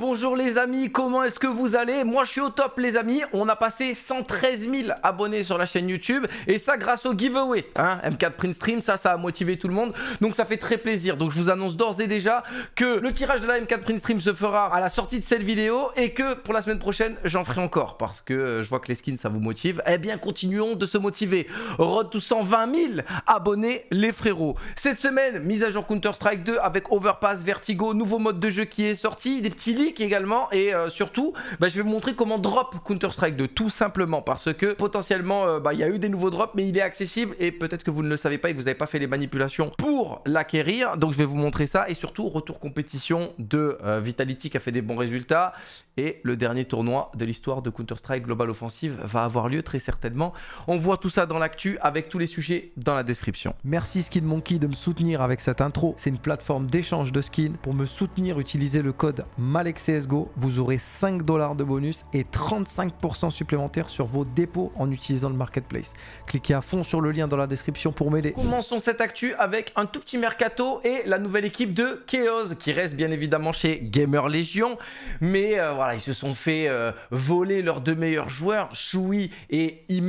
Bonjour les amis, comment est-ce que vous allez Moi je suis au top les amis, on a passé 113 000 abonnés sur la chaîne YouTube et ça grâce au giveaway hein M4 Print Stream, ça, ça a motivé tout le monde donc ça fait très plaisir. Donc je vous annonce d'ores et déjà que le tirage de la M4 Print Stream se fera à la sortie de cette vidéo et que pour la semaine prochaine j'en ferai encore parce que euh, je vois que les skins ça vous motive. Eh bien continuons de se motiver. Road to 120 000 abonnés les frérots. Cette semaine, mise à jour Counter-Strike 2 avec Overpass, Vertigo, nouveau mode de jeu qui est sorti, des petits également et euh, surtout bah, je vais vous montrer comment drop Counter-Strike 2 tout simplement parce que potentiellement euh, bah, il y a eu des nouveaux drops mais il est accessible et peut-être que vous ne le savez pas et que vous n'avez pas fait les manipulations pour l'acquérir donc je vais vous montrer ça et surtout retour compétition de euh, Vitality qui a fait des bons résultats et le dernier tournoi de l'histoire de Counter-Strike Global Offensive va avoir lieu très certainement. On voit tout ça dans l'actu avec tous les sujets dans la description. Merci Skin Monkey de me soutenir avec cette intro. C'est une plateforme d'échange de skins. Pour me soutenir, utilisez le code MALEX CSGO, vous aurez 5 dollars de bonus et 35% supplémentaires sur vos dépôts en utilisant le marketplace. Cliquez à fond sur le lien dans la description pour m'aider. Commençons cette actu avec un tout petit mercato et la nouvelle équipe de Chaos qui reste bien évidemment chez Gamer Legion. Mais euh, voilà, ils se sont fait euh, voler leurs deux meilleurs joueurs, Shui et Ime.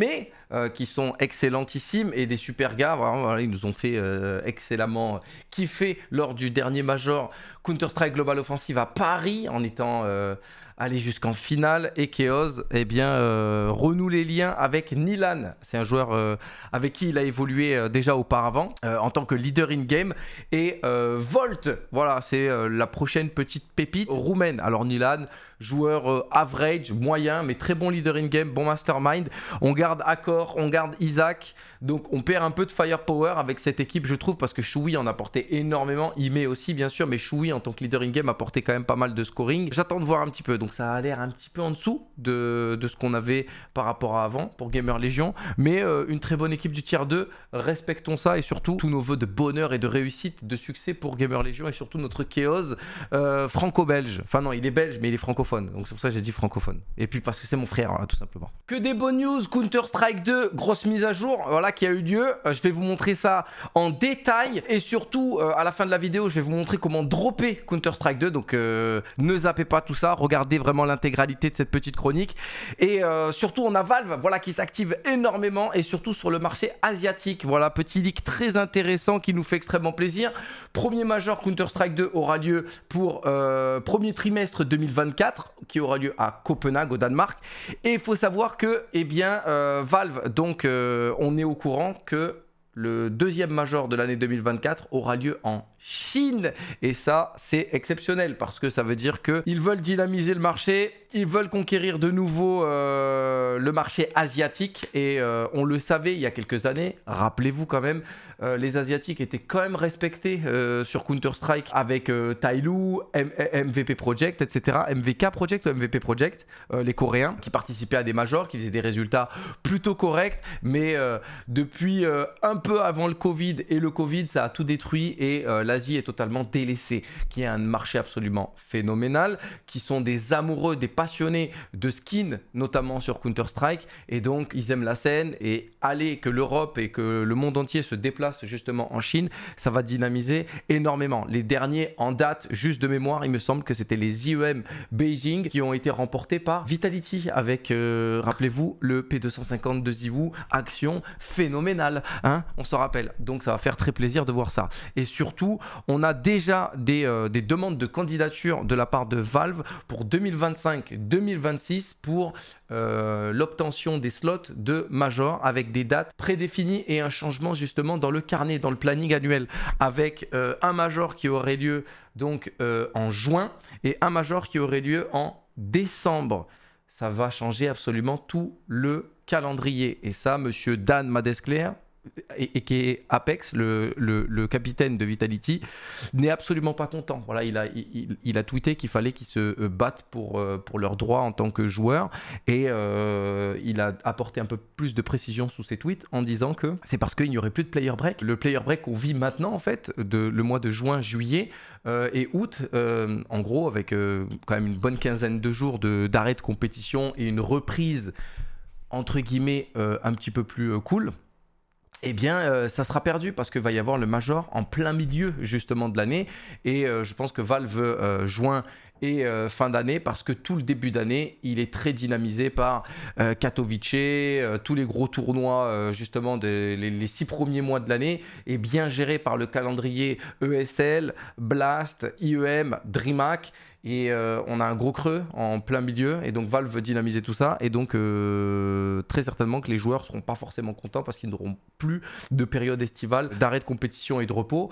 Euh, qui sont excellentissimes et des super gars. ils nous ont fait euh, excellemment kiffer lors du dernier Major Counter-Strike Global Offensive à Paris en étant. Euh, aller jusqu'en finale et Keoz eh bien, euh, renoue les liens avec Nilan. C'est un joueur euh, avec qui il a évolué euh, déjà auparavant en tant que leader in-game. Et Volt, voilà, c'est la prochaine petite pépite roumaine. Alors Nilan, joueur average, moyen, mais très bon leader in-game, bon mastermind. On garde Accor, on garde Isaac. Donc on perd un peu de firepower avec cette équipe, je trouve, parce que Choui en a porté énormément. Il met aussi, bien sûr, mais Choui en tant que leader in-game a porté quand même pas mal de scoring. J'attends de voir un petit peu donc ça a l'air un petit peu en dessous de, ce qu'on avait par rapport à avant pour Gamer Legion. Mais euh, une très bonne équipe du tiers 2. Respectons ça et surtout tous nos voeux de bonheur et de réussite, de succès pour Gamer Legion et surtout notre Chaos euh, franco-belge. Enfin non, il est belge mais il est francophone. Donc c'est pour ça que j'ai dit francophone. Et puis parce que c'est mon frère hein, tout simplement. Que des bonnes news, Counter-Strike 2, grosse mise à jour, voilà qui a eu lieu. Euh, je vais vous montrer ça en détail et surtout à la fin de la vidéo, je vais vous montrer comment dropper Counter-Strike 2. Donc ne zappez pas tout ça, regardez vraiment l'intégralité de cette petite chronique. Et euh, surtout, on a Valve voilà, qui s'active énormément et surtout sur le marché asiatique. Voilà, petit leak très intéressant qui nous fait extrêmement plaisir. Premier major Counter-Strike 2 aura lieu pour euh, premier trimestre 2024 qui aura lieu à Copenhague au Danemark. Et il faut savoir que, eh bien, euh, Valve, donc, on est au courant que le deuxième major de l'année 2024 aura lieu en Chine. Et ça, c'est exceptionnel parce que ça veut dire qu'ils veulent dynamiser le marché, ils veulent conquérir de nouveau euh, le marché asiatique. Et euh, on le savait il y a quelques années, rappelez-vous quand même, euh, les Asiatiques étaient quand même respectés sur Counter-Strike avec Tailou, MVP Project, etc. MVK Project MVP Project, les Coréens qui participaient à des majors, qui faisaient des résultats plutôt corrects. Mais depuis un peu avant le Covid et le Covid, ça a tout détruit et la l'Asie est totalement délaissée, qui a un marché absolument phénoménal, qui sont des amoureux, des passionnés de skins, notamment sur Counter-Strike, et donc ils aiment la scène, et aller que l'Europe et que le monde entier se déplace justement en Chine, ça va dynamiser énormément. Les derniers en date, juste de mémoire, il me semble que c'était les IEM Beijing qui ont été remportés par Vitality avec, euh, rappelez-vous, le P250 de ZywOo, action phénoménale, hein on s'en rappelle. Donc ça va faire très plaisir de voir ça. Et surtout, on a déjà euh, des, demandes de candidature de la part de Valve pour 2025-2026 pour euh, l'obtention des slots de Major avec des dates prédéfinies et un changement justement dans le carnet, dans le planning annuel, avec euh, un Major qui aurait lieu donc en juin et un Major qui aurait lieu en décembre. Ça va changer absolument tout le calendrier. Et ça, monsieur Dan Madescler et, qui est Apex, le, capitaine de Vitality, n'est absolument pas content. Voilà, il a, tweeté qu'il fallait qu'ils se euh, battent euh, pour, leurs droits en tant que joueurs et euh, il a apporté un peu plus de précision sous ses tweets en disant que c'est parce qu'il n'y aurait plus de player break. Le player break qu'on vit maintenant, en fait, le mois de juin, juillet et août, en gros, avec quand même une bonne quinzaine de jours d'arrêt de, compétition et une reprise entre guillemets un petit peu plus cool eh bien, euh, ça sera perdu parce qu'il va y avoir le Major en plein milieu justement de l'année. Et euh, je pense que Valve euh, juin et fin d'année parce que tout le début d'année, il est très dynamisé par Katowice, tous les gros tournois justement des les, six premiers mois de l'année et bien géré par le calendrier ESL, Blast, IEM, DreamHack. Et euh, on a un gros creux en plein milieu. Et donc Valve veut dynamiser tout ça. Et donc euh, très certainement que les joueurs seront pas forcément contents parce qu'ils n'auront plus de période estivale, d'arrêt de compétition et de repos.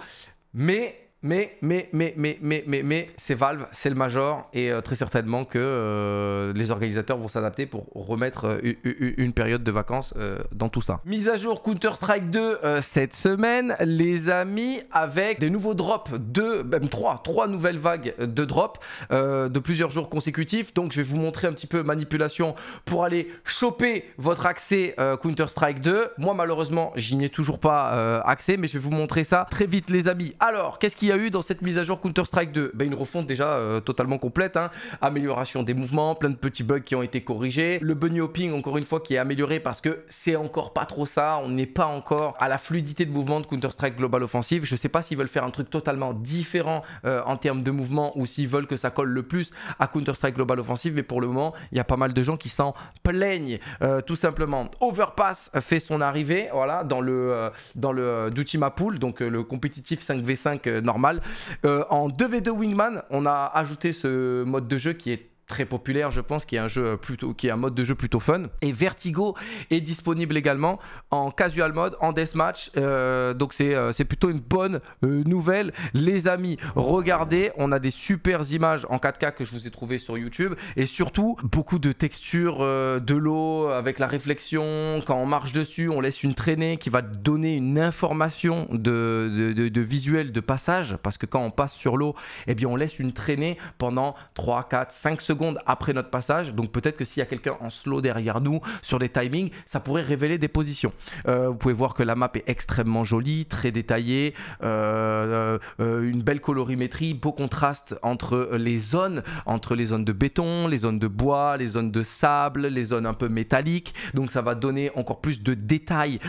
Mais mais, mais, mais, mais, mais, mais, mais, c'est Valve, c'est le Major, et euh, très certainement que euh, les organisateurs vont s'adapter pour remettre euh, une période de vacances dans tout ça. Mise à jour Counter-Strike 2 cette semaine, les amis, avec des nouveaux drops, deux, même trois, trois nouvelles vagues de drops de plusieurs jours consécutifs. Donc je vais vous montrer un petit peu manipulation pour aller choper votre accès Counter-Strike 2. Moi, malheureusement, j'y ai toujours pas accès, mais je vais vous montrer ça très vite, les amis. Alors, qu'est-ce qui y a eu dans cette mise à jour Counter-Strike 2 ben, Une refonte déjà euh, totalement complète, hein. amélioration des mouvements, plein de petits bugs qui ont été corrigés, le bunny hopping encore une fois qui est amélioré parce que c'est encore pas trop ça, on n'est pas encore à la fluidité de mouvement de Counter-Strike Global Offensive. Je sais pas s'ils veulent faire un truc totalement différent euh, en termes de mouvement ou s'ils veulent que ça colle le plus à Counter-Strike Global Offensive, mais pour le moment, il y a pas mal de gens qui s'en plaignent euh, tout simplement. Overpass fait son arrivée, voilà, dans le, dans le Duty Pool, donc le compétitif 5v5 normal mal, euh, en 2v2 Wingman, on a ajouté ce mode de jeu qui est très populaire, je pense, qui est un jeu plutôt, qui est un mode de jeu plutôt fun. Et Vertigo est disponible également en casual mode, en deathmatch. Euh, donc euh, c'est plutôt une bonne euh, nouvelle, les amis. Regardez, on a des super images en 4K que je vous ai trouvées sur YouTube et surtout beaucoup de textures de l'eau avec la réflexion. Quand on marche dessus, on laisse une traînée qui va donner une information de, de, visuel de passage parce que quand on passe sur l'eau, et eh bien on laisse une traînée pendant 3, 4, 5 secondes après notre passage. Donc peut-être que s'il y a quelqu'un en slow derrière nous sur les timings, ça pourrait révéler des positions. Euh, vous pouvez voir que la map est extrêmement jolie, très détaillée, euh, euh, une belle colorimétrie, beau contraste entre les zones, entre les zones de béton, les zones de bois, les zones de sable, les zones un peu métalliques. Donc ça va donner encore plus de détails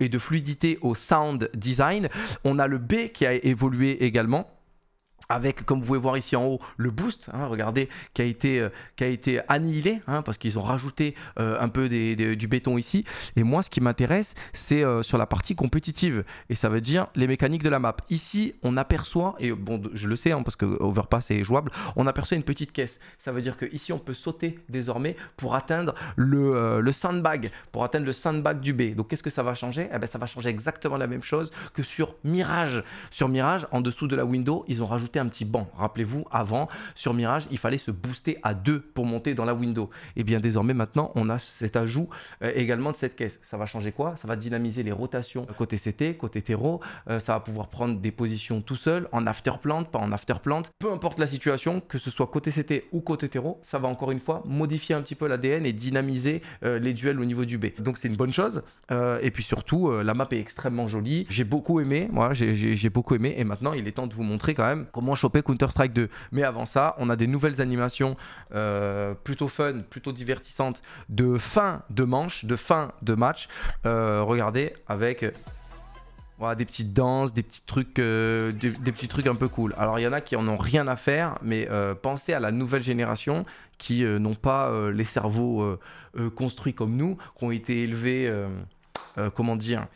et de fluidité au sound design. On a le B qui a évolué également avec, comme vous pouvez voir ici en haut, le boost, hein, regardez, qui a été, euh, qui a été annihilé, hein, parce qu'ils ont rajouté euh, un peu du béton ici. Et moi, ce qui m'intéresse, c'est euh, sur la partie compétitive, et ça veut dire les mécaniques de la map. Ici, on aperçoit, et bon, je le sais, hein, parce que Overpass est jouable, on aperçoit une petite caisse. Ça veut dire qu'ici, on peut sauter désormais pour atteindre le, sandbag, pour atteindre le sandbag du B. Donc, qu'est-ce que ça va changer eh ben, Ça va changer exactement la même chose que sur Mirage. Sur Mirage, en dessous de la window, ils ont rajouté un petit banc. Rappelez-vous, avant, sur Mirage, il fallait se booster à deux pour monter dans la window. Et eh bien désormais, maintenant, on a cet ajout euh, également de cette caisse. Ça va changer quoi Ça va dynamiser les rotations côté CT, côté terreau. Euh, ça va pouvoir prendre des positions tout seul, en after plant, pas en after plant. Peu importe la situation, que ce soit côté CT ou côté terreau, ça va encore une fois modifier un petit peu l'ADN et dynamiser euh, les duels au niveau du B. Donc c'est une bonne chose. et puis surtout, la map est extrêmement jolie. J'ai beaucoup aimé, moi j'ai beaucoup aimé. Et maintenant, il est temps de vous montrer quand même comment choper Counter-Strike 2. Mais avant ça, on a des nouvelles animations euh, plutôt fun, plutôt divertissantes de fin de manche, de fin de match. Euh, regardez avec des petites danses, des petits trucs, euh, des, petits trucs un peu cool. Alors il y en a qui en ont rien à faire, mais pensez à la nouvelle génération qui n'ont pas les cerveaux construits comme nous, qui ont été élevés euh, comment dire,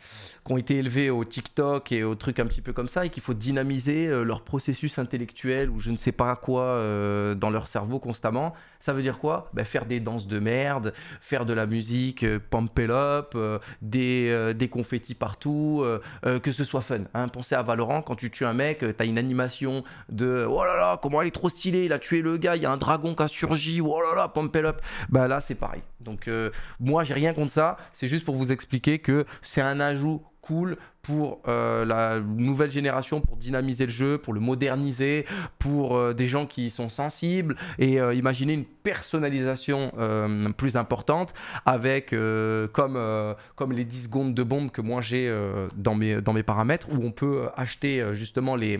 qui ont été élevés au TikTok et aux trucs un petit peu comme ça, et qu'il faut dynamiser euh, leur processus intellectuel ou je ne sais pas quoi euh, dans leur cerveau constamment. Ça veut dire quoi bah, Faire des danses de merde, faire de la musique, pump up, des, des, confettis partout, que ce soit fun. Hein. Pensez à Valorant, quand tu tues un mec, tu as une animation de oh là là, comment elle est trop stylée, il a tué le gars, il y a un dragon qui a surgi, oh là là, pump up. Bah là, c'est pareil. Donc moi, j'ai rien contre ça, c'est juste pour vous expliquer que c'est un ajout cool pour euh, la nouvelle génération, pour dynamiser le jeu, pour le moderniser, pour euh, des gens qui sont sensibles et euh, imaginer une personnalisation plus importante avec comme, comme les 10 secondes de bombe que moi j'ai dans, mes, dans mes paramètres où on peut acheter justement les,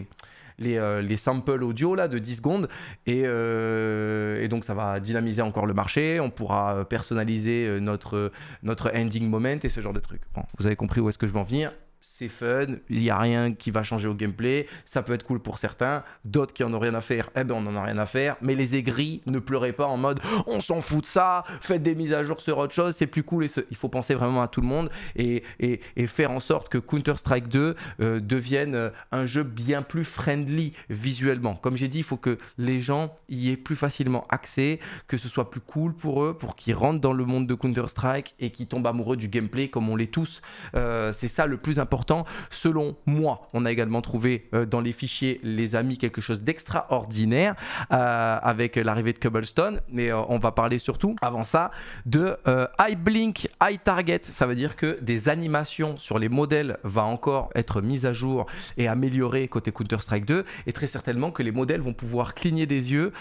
euh, les, samples audio là, de 10 secondes. Euh, et, donc, ça va dynamiser encore le marché. On pourra personnaliser euh, notre, notre ending moment et ce genre de trucs. vous avez compris où est-ce que je veux en venir c'est fun, il n'y a rien qui va changer au gameplay, ça peut être cool pour certains, d'autres qui en ont rien à faire, eh ben on en a rien à faire, mais les aigris ne pleurez pas en mode on s'en fout de ça, faites des mises à jour sur autre chose, c'est plus cool, et il faut penser vraiment à tout le monde et, et, faire en sorte que Counter-Strike 2 euh, devienne euh, un jeu bien plus friendly visuellement. Comme j'ai dit, il faut que les gens y aient plus facilement accès, que ce soit plus cool pour eux, pour qu'ils rentrent dans le monde de Counter-Strike et qu'ils tombent amoureux du gameplay comme on l'est tous. Euh, c'est ça le plus important important selon moi. On a également trouvé euh, dans les fichiers, les amis, quelque chose d'extraordinaire euh, avec l'arrivée de Cobblestone. Mais euh, on va parler surtout, avant ça, de blink high high target Ça veut dire que des animations sur les modèles vont encore être mises à jour et améliorées côté Counter-Strike 2. Et très certainement que les modèles vont pouvoir cligner des yeux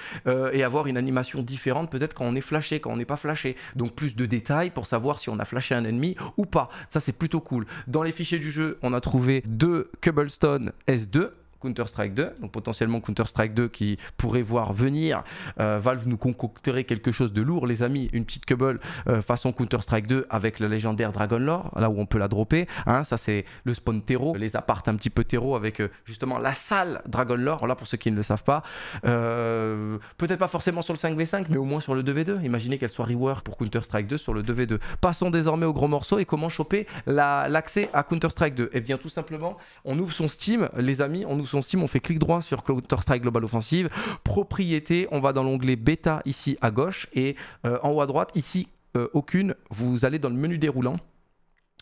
et avoir une animation différente peut-être quand on est flashé, quand on n'est pas flashé. Donc plus de détails pour savoir si on a flashé un ennemi ou pas. Ça, c'est plutôt cool. Dans les fichiers du jeu, on a trouvé deux Cobblestone S2 Counter-Strike 2. Donc potentiellement Counter-Strike 2 qui pourrait voir venir. Euh, Valve nous concocterait quelque chose de lourd, les amis. Une petite cubble euh, façon Counter-Strike 2 avec la légendaire Lore là où on peut la dropper. Hein, ça, c'est le spawn terreau, les apparts un petit peu terreau avec euh, justement la salle Lore. Là, pour ceux qui ne le savent pas, peut-être pas forcément sur le 5v5, mais au moins sur le 2v2. Imaginez qu'elle soit rework pour Counter-Strike 2 sur le 2v2. Passons désormais au gros morceau et comment choper l'accès à Counter-Strike 2. et eh bien, tout simplement, on ouvre son Steam, les amis, on ouvre on fait clic droit sur Counter-Strike Global Offensive, propriété, on va dans l'onglet bêta ici à gauche et euh, en haut à droite ici euh, aucune, vous allez dans le menu déroulant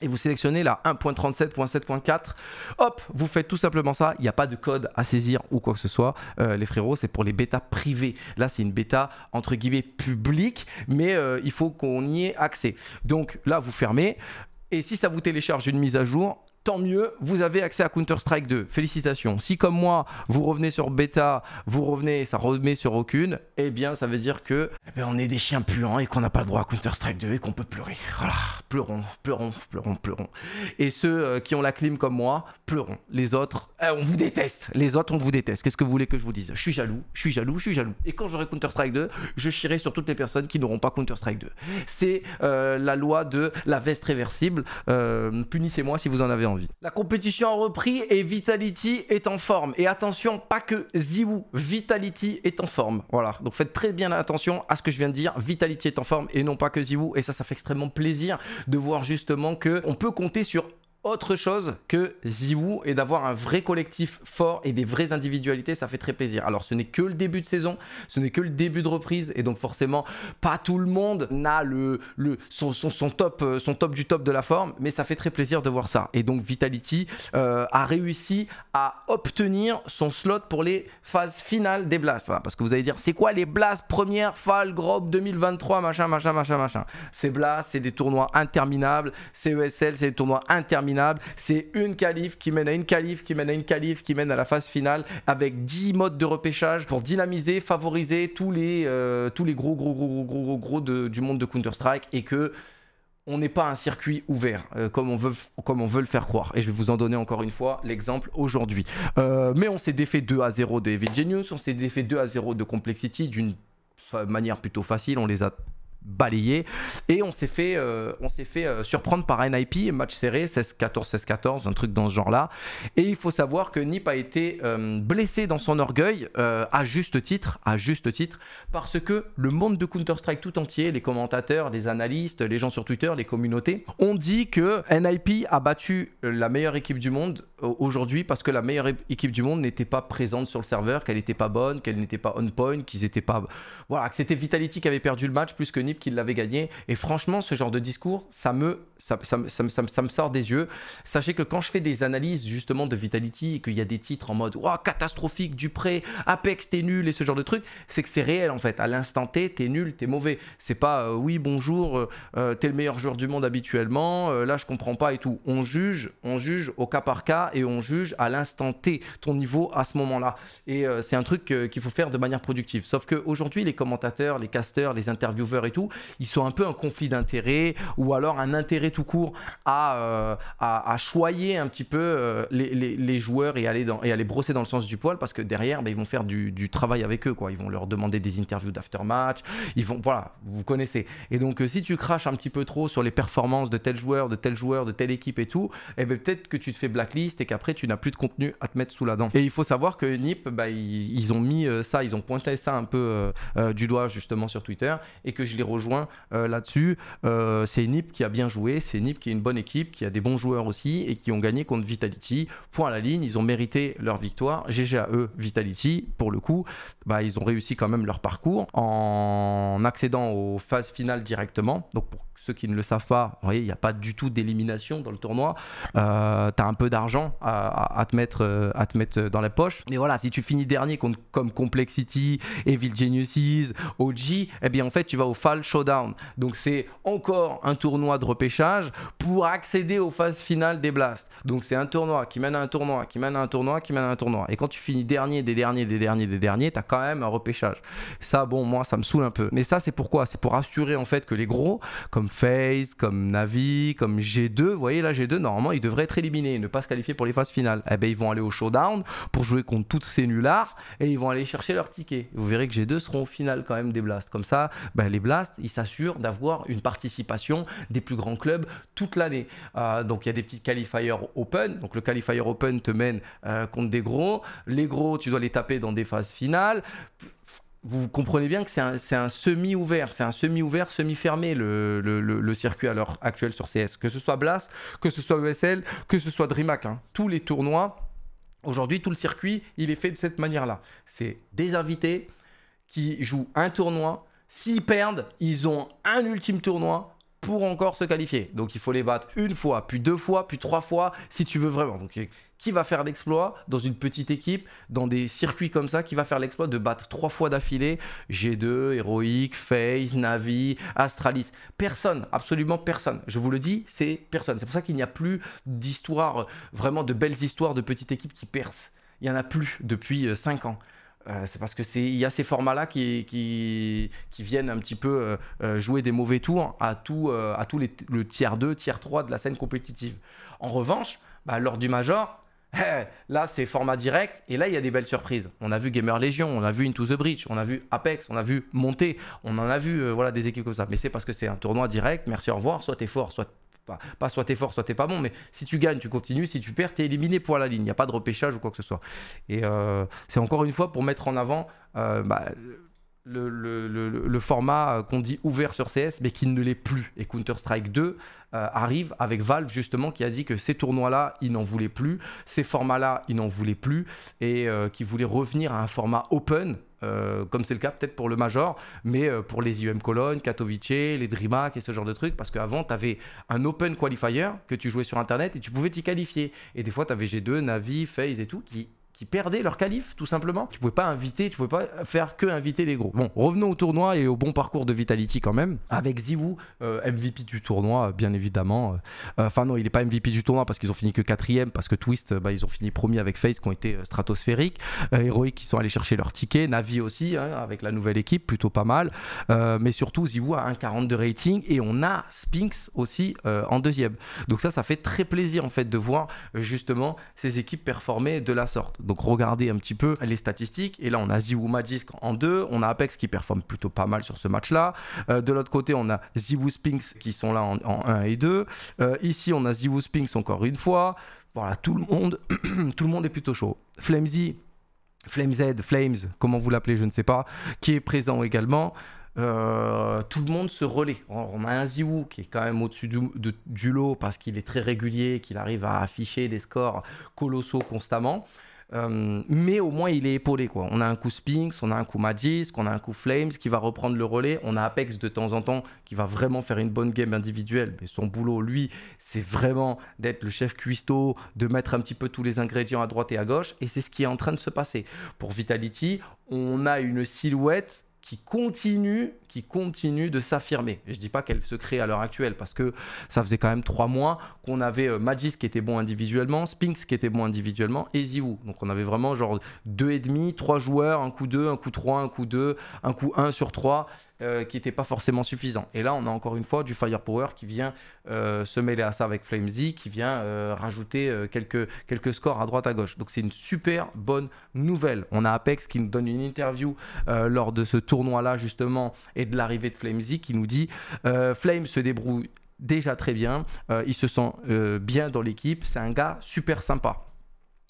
et vous sélectionnez la 1.37.7.4. Hop, vous faites tout simplement ça. Il n'y a pas de code à saisir ou quoi que ce soit. Euh, les frérots, c'est pour les bêtas privés. Là, c'est une bêta entre guillemets publique, mais il faut qu'on y ait accès. Donc là, vous fermez. Et si ça vous télécharge une mise à jour, tant mieux, vous avez accès à Counter-Strike 2. Félicitations. Si comme moi, vous revenez sur bêta, vous revenez et ça remet sur aucune, eh bien ça veut dire que eh ben, on est des chiens puants et qu'on n'a pas le droit à Counter-Strike 2 et qu'on peut pleurer. Voilà, pleurons, pleurons, pleurons, pleurons. Et ceux euh, qui ont la clim comme moi, pleurons. Les autres, euh, on vous déteste. Les autres, on vous déteste. Qu'est-ce que vous voulez que je vous dise Je suis jaloux, je suis jaloux, je suis jaloux. Et quand j'aurai Counter-Strike 2, je chierai sur toutes les personnes qui n'auront pas Counter-Strike 2. C'est euh, la loi de la veste réversible. Punissez-moi si vous en avez envie. La compétition a repris et Vitality est en forme. Et attention, pas que ZywOo. Vitality est en forme. Voilà, donc faites très bien attention à ce que je viens de dire. Vitality est en forme et non pas que ZywOo. Et ça, ça fait extrêmement plaisir de voir justement que on peut compter sur autre chose que Ziwoo et d'avoir un vrai collectif fort et des vraies individualités, ça fait très plaisir. Alors ce n'est que le début de saison, ce n'est que le début de reprise et donc forcément pas tout le monde n'a le, son, son, top euh, son top du top de la forme, mais ça fait très plaisir de voir ça. Et donc Vitality euh, a réussi à obtenir son slot pour les phases finales des Blasts. parce que vous allez dire c'est quoi les Blasts première Fall Group 2023 machin machin machin machin. Ces Blasts c'est des tournois interminables, CESL c'est des tournois interminables c'est une qualif qui mène à une qualif, qui mène à une qualif, qui mène à la phase finale avec 10 modes de repêchage pour dynamiser, favoriser tous les, euh, tous les gros, gros, gros, gros, gros, gros, de, du monde de Counter-Strike et que on n'est pas un circuit ouvert euh, comme, on veut, comme on veut le faire croire. Et je vais vous en donner encore une fois l'exemple aujourd'hui. Euh, mais on s'est défait 2 à 0 de Evil Genius, on s'est défait 2 à 0 de Complexity d'une manière plutôt facile. On les a balayé et on s'est fait euh, on s'est fait euh, surprendre par NIP match serré 16-14 16-14 un truc dans ce genre là et il faut savoir que Nip a été euh, blessé dans son orgueil à juste titre à juste titre parce que le monde de Counter Strike tout entier les commentateurs les analystes les gens sur Twitter les communautés ont dit que NIP a battu la meilleure équipe du monde aujourd'hui parce que la meilleure équipe du monde n'était pas présente sur le serveur qu'elle n'était pas bonne qu'elle n'était pas on point qu'ils étaient pas voilà que c'était Vitality qui avait perdu le match plus que qu'il l'avait gagné. Et franchement, ce genre de discours, ça me, ça, me sort des yeux. Sachez que quand je fais des analyses justement de Vitality qu'il y a des titres en mode wow, catastrophique, Dupré, Apex, t'es nul et ce genre de truc, c'est que c'est réel en fait. À l'instant T, t'es nul, t'es mauvais. C'est pas euh, oui, bonjour, euh, euh, t'es le meilleur joueur du monde habituellement, là je comprends pas et tout. On juge, on juge au cas par cas et on juge à l'instant T ton niveau à ce moment-là. Et c'est un truc qu'il faut faire de manière productive. Sauf qu'aujourd'hui, les commentateurs, les casteurs, les intervieweurs et tout, ils sont un peu un conflit d'intérêts ou alors un intérêt tout court à, euh, à, choyer un petit peu euh, les, joueurs et aller dans, et brosser dans le sens du poil parce que derrière, bah, ils vont faire du, travail avec eux. Quoi. Ils vont leur demander des interviews d'after-match. Ils vont, voilà, vous connaissez. Et donc, euh, si tu craches un petit peu trop sur les performances de tel joueur, de tel joueur, de telle équipe et tout, et eh ben, peut-être que tu te fais blacklist et qu'après, tu n'as plus de contenu à te mettre sous la dent. Et il faut savoir que NIP, bah, ils, ont mis ça, ils ont pointé ça un peu du doigt justement sur Twitter et que je l'ai rejoint euh, là-dessus. Euh, c'est Nip qui a bien joué, c'est Nip qui est une bonne équipe, qui a des bons joueurs aussi et qui ont gagné contre Vitality. Point à la ligne, ils ont mérité leur victoire. GG à eux, Vitality, pour le coup, bah, ils ont réussi quand même leur parcours en accédant aux phases finales directement. Donc pour ceux qui ne le savent pas, voyez, il n'y a pas du tout d'élimination dans le tournoi. Euh, tu as un peu d'argent euh, à, te mettre, dans la poche. Mais voilà, si tu finis dernier comme Complexity, Evil Geniuses, OG, eh bien en fait, tu vas au Fall Showdown. Donc c'est encore un tournoi de repêchage pour accéder aux phases finales des Blasts. Donc c'est un tournoi qui mène à un tournoi, qui mène à un tournoi, qui mène à un tournoi. Et quand tu finis dernier des derniers, des derniers, des derniers, tu as quand même un repêchage. Ça, bon, moi, ça me saoule un peu. Mais ça, c'est pourquoi C'est pour assurer en fait que les gros, comme comme comme Navi, comme G2. Vous voyez là, G2, normalement, ils devraient être éliminés et ne pas se qualifier pour les phases finales. Eh ben, ils vont aller au showdown pour jouer contre toutes ces nullards et ils vont aller chercher leur ticket. Vous verrez que G2 seront au final quand même des blasts. Comme ça, ben, les blasts, ils s'assurent d'avoir une participation des plus grands clubs toute l'année. Euh, donc, il y a des petits qualifiers open. Donc, le qualifier open te mène euh, contre des gros. Les gros, tu dois les taper dans des phases finales vous comprenez bien que c'est un, semi-ouvert, c'est un semi-ouvert, semi-fermé le, circuit à l'heure actuelle sur CS. Que ce soit Blast, que ce soit ESL, que ce soit DreamHack, hein. tous les tournois, aujourd'hui, tout le circuit, il est fait de cette manière-là. C'est des invités qui jouent un tournoi. S'ils perdent, ils ont un ultime tournoi pour encore se qualifier. Donc il faut les battre une fois, puis deux fois, puis trois fois, si tu veux vraiment. Donc qui va faire l'exploit dans une petite équipe, dans des circuits comme ça, qui va faire l'exploit de battre trois fois d'affilée G2, Heroic, FaZe, Navi, Astralis Personne, absolument personne. Je vous le dis, c'est personne. C'est pour ça qu'il n'y a plus d'histoires, vraiment de belles histoires de petites équipes qui percent. Il n'y en a plus depuis 5 euh, ans. Euh, c'est parce que c'est il y a ces formats là qui, qui, qui viennent un petit peu euh, jouer des mauvais tours à tout à tous les le tiers 2, tiers 3 de la scène compétitive. En revanche, bah, lors du major, eh, là, c'est format direct. Et là, il y a des belles surprises. On a vu Gamer Legion, on a vu Into the Breach, on a vu Apex, on a vu Monter, on en a vu euh, voilà, des équipes comme ça. Mais c'est parce que c'est un tournoi direct. Merci, au revoir. Soit t'es fort, soit pas, soit t'es fort, soit t'es pas bon, mais si tu gagnes, tu continues, si tu perds, t'es éliminé pour la ligne. Il n'y a pas de repêchage ou quoi que ce soit. Et euh, c'est encore une fois pour mettre en avant euh, bah, le, format euh, qu'on dit ouvert sur CS, mais qui ne l'est plus. Et Counter-Strike 2 euh, arrive avec Valve, justement, qui a dit que ces tournois-là, ils n'en voulaient plus, ces formats-là, ils n'en voulaient plus, et euh, qui voulaient revenir à un format open. comme c'est le cas peut-être pour le Major, mais pour les IEM Cologne, Katowice, les DreamHack et ce genre de trucs, parce qu'avant, tu avais un Open Qualifier que tu jouais sur Internet et tu pouvais t'y qualifier. Et des fois, tu avais G2, Navi, FaZe et tout, qui qui perdaient leur qualif, tout simplement. Tu pouvais pas inviter, tu pouvais pas faire que inviter les gros. Bon, revenons au tournoi et au bon parcours de Vitality quand même, avec ZywOo, euh, MVP du tournoi, bien évidemment. Euh, enfin non, il est pas MVP du tournoi parce qu'ils ont fini que quatrième, parce que Twist, bah, ils ont fini premier avec face qui ont été euh, stratosphériques. Heroic qui sont allés chercher leur ticket, Navi aussi, hein, avec la nouvelle équipe, plutôt pas mal. mais surtout, ZywOo a 40 de rating et on a Spinx aussi en deuxième. Donc ça, ça fait très plaisir en fait de voir justement ces équipes performer de la sorte. Donc regardez un petit peu les statistiques. Et là, on a Ziwu Magisk en deux on a Apex qui performe plutôt pas mal sur ce match-là. Euh, de l'autre côté, on a Ziwu Spinks qui sont là en, 1 et 2. Euh, ici, on a Ziwu Spinks encore une fois. Voilà, tout le monde, tout le monde est plutôt chaud. Flamesy, Flames Flames, comment vous l'appelez, je ne sais pas, qui est présent également. Euh, tout le monde se relaie. On a un Ziwu qui est quand même au-dessus du lot parce qu'il est très régulier, qu'il arrive à afficher des scores colossaux constamment. Euh, mais au moins, il est épaulé. Quoi. On a un coup Spinks, on a un coup Madisk, on a un coup Flames qui va reprendre le relais. On a Apex de temps en temps qui va vraiment faire une bonne game individuelle. Mais son boulot, lui, c'est vraiment d'être le chef cuistot, de mettre un petit peu tous les ingrédients à droite et à gauche. Et c'est ce qui est en train de se passer. Pour Vitality, on a une silhouette qui continue qui continue de s'affirmer. Je ne dis pas qu'elle se crée à l'heure actuelle parce que ça faisait quand même trois mois qu'on avait euh, Magis qui était bon individuellement, Spinks qui était bon individuellement et Ziwu. Donc on avait vraiment genre deux et demi, trois joueurs, un coup 2, un coup 3, un coup 2, un coup 1 sur 3 euh, qui n'était pas forcément suffisant. Et là on a encore une fois du firepower qui vient euh, se mêler à ça avec Flamesy, qui vient rajouter quelques, quelques scores à droite à gauche. Donc c'est une super bonne nouvelle. On a Apex qui nous donne une interview lors de ce tournoi là justement et de l'arrivée de Flamesy qui nous dit euh, Flame se débrouille déjà très bien, euh, il se sent euh, bien dans l'équipe, c'est un gars super sympa.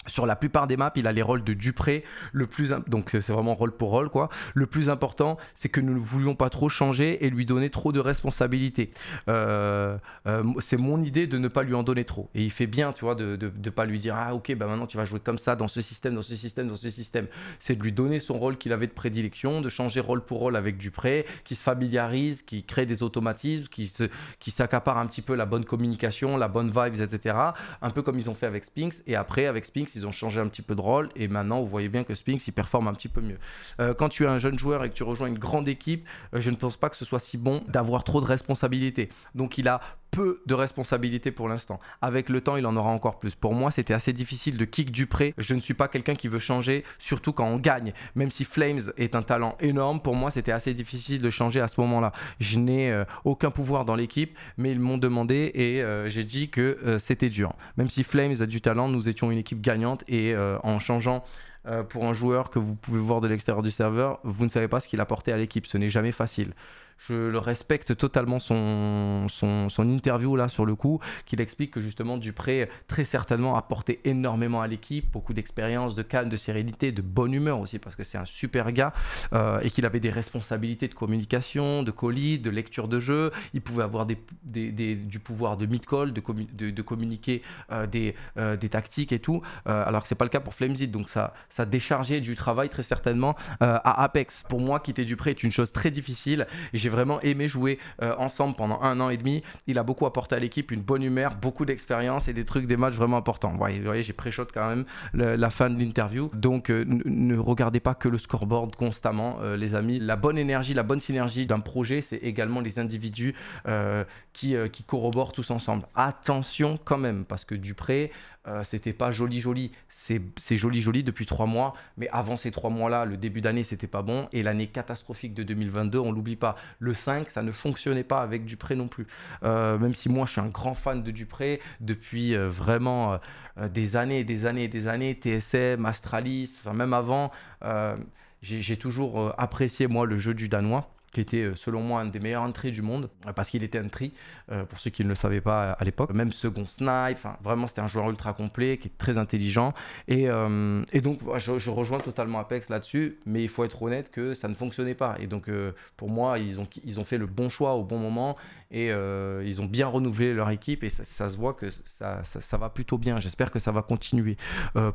Sur la plupart des maps, il a les rôles de Dupré, le plus donc euh, c'est vraiment rôle pour rôle quoi. Le plus important, c'est que nous ne voulions pas trop changer et lui donner trop de responsabilités. Euh, euh, c'est mon idée de ne pas lui en donner trop. Et il fait bien, tu vois, de ne pas lui dire ah ok bah maintenant tu vas jouer comme ça dans ce système, dans ce système, dans ce système. C'est de lui donner son rôle qu'il avait de prédilection, de changer rôle pour rôle avec Dupré, qui se familiarise, qui crée des automatismes, qui qui s'accapare un petit peu la bonne communication, la bonne vibes, etc. Un peu comme ils ont fait avec Spinks. Et après avec Spinks ils ont changé un petit peu de rôle et maintenant vous voyez bien que Spinks il performe un petit peu mieux. Euh, quand tu es un jeune joueur et que tu rejoins une grande équipe, euh, je ne pense pas que ce soit si bon d'avoir trop de responsabilités. Donc il a peu de responsabilités pour l'instant. Avec le temps, il en aura encore plus. Pour moi, c'était assez difficile de kick Dupré. Je ne suis pas quelqu'un qui veut changer, surtout quand on gagne. Même si Flames est un talent énorme, pour moi, c'était assez difficile de changer à ce moment-là. Je n'ai euh, aucun pouvoir dans l'équipe, mais ils m'ont demandé et euh, j'ai dit que euh, c'était dur. Même si Flames a du talent, nous étions une équipe gagnante et en changeant euh, pour un joueur que vous pouvez voir de l'extérieur du serveur, vous ne savez pas ce qu'il a porté à l'équipe. Ce n'est jamais facile. Je le respecte totalement son, son, son, interview là sur le coup, qu'il explique que justement Dupré très certainement a porté énormément à l'équipe, beaucoup d'expérience, de calme, de sérénité, de bonne humeur aussi parce que c'est un super gars euh, et qu'il avait des responsabilités de communication, de colis, de lecture de jeu. Il pouvait avoir des, des, du pouvoir de mid-call, de, de, communiquer euh, euh, des, tactiques et tout, alors que c'est pas le cas pour Flamesit Donc ça, ça déchargeait du travail très certainement euh, à Apex. Pour moi, quitter Dupré est une chose très difficile. J'ai vraiment aimé jouer euh, ensemble pendant un an et demi. Il a beaucoup apporté à l'équipe une bonne humeur, beaucoup d'expérience et des trucs, des matchs vraiment importants. Vous voyez, j'ai pré-shot quand même la fin de l'interview. Donc euh, ne regardez pas que le scoreboard constamment, les amis. La bonne énergie, la bonne synergie d'un projet, c'est également les individus qui, qui corroborent tous ensemble. Attention quand même, parce que Dupré, c'était pas joli joli. C'est joli joli depuis trois mois. Mais avant ces trois mois-là, le début d'année, c'était pas bon. Et l'année catastrophique de 2022, on l'oublie pas. Le 5, ça ne fonctionnait pas avec Dupré non plus. Euh, même si moi, je suis un grand fan de Dupré depuis euh, vraiment euh, des années des années des années. TSM, Astralis, enfin, même avant, j'ai toujours apprécié, moi, le jeu du Danois qui était euh, selon moi un des meilleurs entrées du monde, euh, parce qu'il était un tri, euh, pour ceux qui ne le savaient pas à l'époque. Même second snipe, vraiment c'était un joueur ultra complet, qui est très intelligent. Et, et donc je, rejoins totalement Apex là-dessus, mais il faut être honnête que ça ne fonctionnait pas. Et donc pour moi, ils ont, ils ont fait le bon choix au bon moment, et ils ont bien renouvelé leur équipe, et ça, se voit que ça, ça, ça, va plutôt bien. J'espère que ça va continuer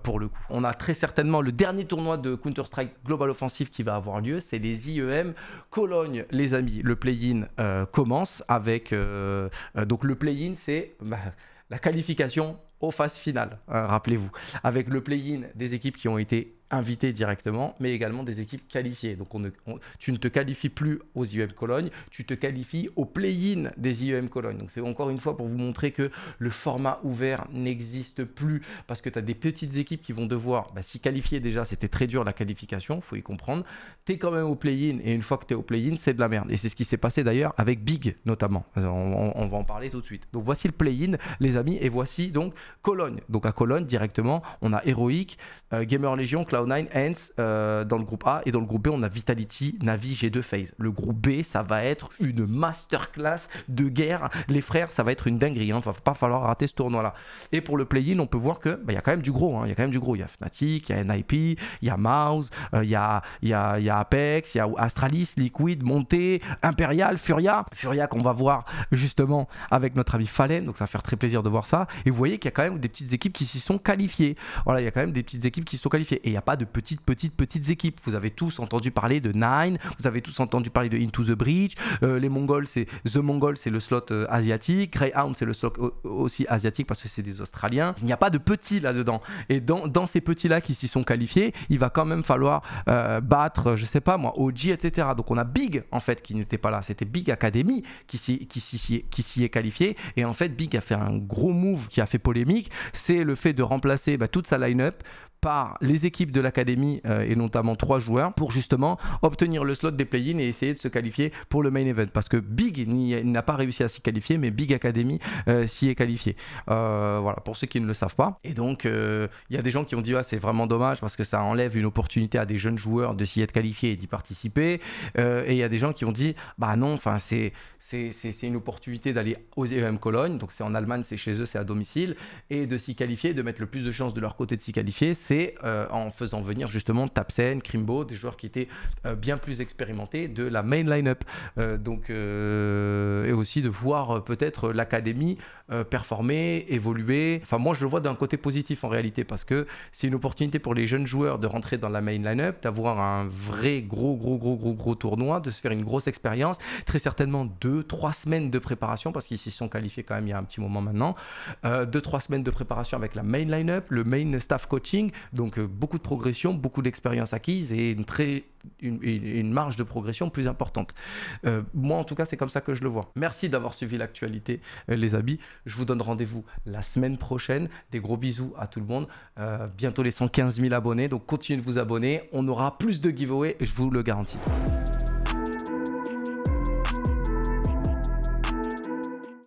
pour le coup. On a très certainement le dernier tournoi de Counter-Strike Global Offensive qui va avoir lieu, c'est les IEM Cologne les amis, le play-in euh, commence avec. Euh, euh, donc le play-in, c'est bah, la qualification aux phases finales, hein, rappelez-vous. Avec le play-in des équipes qui ont été invités directement, mais également des équipes qualifiées. Donc tu ne te qualifies plus aux IEM Cologne, tu te qualifies au play-in des IEM Cologne. Donc c'est encore une fois pour vous montrer que le format ouvert n'existe plus parce que tu as des petites équipes qui vont devoir bah, s'y qualifier déjà, c'était très dur la qualification, faut y comprendre. Tu es quand même au play-in et une fois que tu es au play-in, c'est de la merde. Et c'est ce qui s'est passé d'ailleurs avec Big notamment. Euh, on, va en parler tout de suite. Donc voici le play-in les amis et voici donc Cologne. Donc à Cologne directement, on a Heroic, euh, Gamer Legion, Cloud Nine 9 dans le groupe A. Et dans le groupe B, on a Vitality, Navi, G2, Phase. Le groupe B, ça va être une masterclass de guerre. Les frères, ça va être une dinguerie. Hein. Va pas falloir rater ce tournoi-là. Et pour le play-in, on peut voir que il y a quand même du gros. Il y a quand même du gros. Il y a Fnatic, il y a NIP, il y a Mouse, il y, a, y, a, Apex, il y a Astralis, Liquid, Monté, Imperial, Furia. Furia qu'on va voir justement avec notre ami Fallen. Donc ça va faire très plaisir de voir ça. Et vous voyez qu'il y a quand même des petites équipes qui s'y sont qualifiées. Voilà, il y a quand même des petites équipes qui se sont qualifiées. Et il n'y a pas de petites, petites, petites équipes. Vous avez tous entendu parler de Nine, vous avez tous entendu parler de Into the Bridge. Euh, les Mongols, c'est The Mongols, c'est le slot euh, asiatique. Greyhound, c'est le slot aussi asiatique parce que c'est des Australiens. Il n'y a pas de petits là-dedans. Et dans, ces petits-là qui s'y sont qualifiés, il va quand même falloir euh, battre, je sais pas moi, OG, etc. Donc on a Big en fait qui n'était pas là. C'était Big Academy qui s'y, est qualifié. Et en fait, Big a fait un gros move qui a fait polémique. C'est le fait de remplacer bah, toute sa line-up par les équipes de l'académie euh, et notamment trois joueurs pour justement obtenir le slot des play-in et essayer de se qualifier pour le main event parce que Big n'a pas réussi à s'y qualifier mais Big Academy euh, s'y est qualifié euh, voilà pour ceux qui ne le savent pas et donc il y a des gens qui ont dit ah, c'est vraiment dommage parce que ça enlève une opportunité à des jeunes joueurs de s'y être qualifiés et d'y participer et il y a des gens qui ont dit bah non enfin c'est c'est une opportunité d'aller aux EM Cologne donc c'est en Allemagne c'est chez eux c'est à domicile et de s'y qualifier de mettre le plus de chances de leur côté de s'y qualifier euh, en faisant venir justement Tapsen, Krimbo, des joueurs qui étaient euh, bien plus expérimentés de la main line-up. Euh, donc, et aussi de voir peut-être l'académie performer, évoluer. Enfin, moi, je le vois d'un côté positif en réalité parce que c'est une opportunité pour les jeunes joueurs de rentrer dans la main line-up, d'avoir un vrai gros, gros, gros, gros, gros tournoi, de se faire une grosse expérience, très certainement deux, trois semaines de préparation parce qu'ils s'y sont qualifiés quand même il y a un petit moment maintenant. deux, trois semaines de préparation avec la main line-up, le main staff coaching, donc euh, beaucoup de progression, beaucoup d'expérience acquise et une, très, une, marge de progression plus importante. Euh, moi en tout cas c'est comme ça que je le vois. Merci d'avoir suivi l'actualité euh, les amis. Je vous donne rendez-vous la semaine prochaine. Des gros bisous à tout le monde. bientôt les 115 000 abonnés. Donc continuez de vous abonner. On aura plus de giveaways, je vous le garantis.